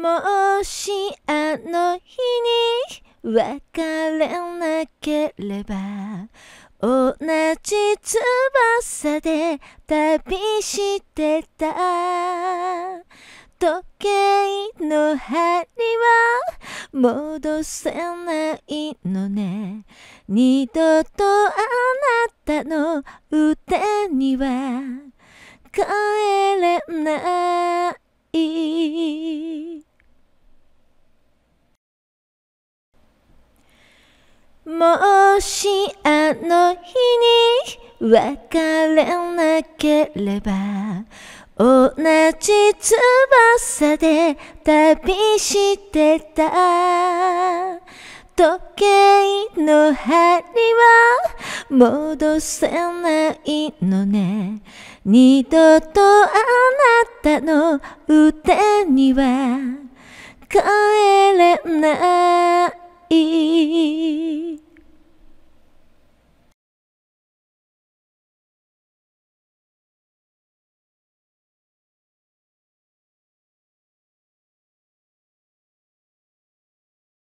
もしあの日に別れなければ同じ翼で旅してた時計の針は戻せないのね二度とあなたの腕には帰れないもしあの日に別れなければ同じ翼で旅してた時計の針は戻せないのね二度とあなたの腕には帰れない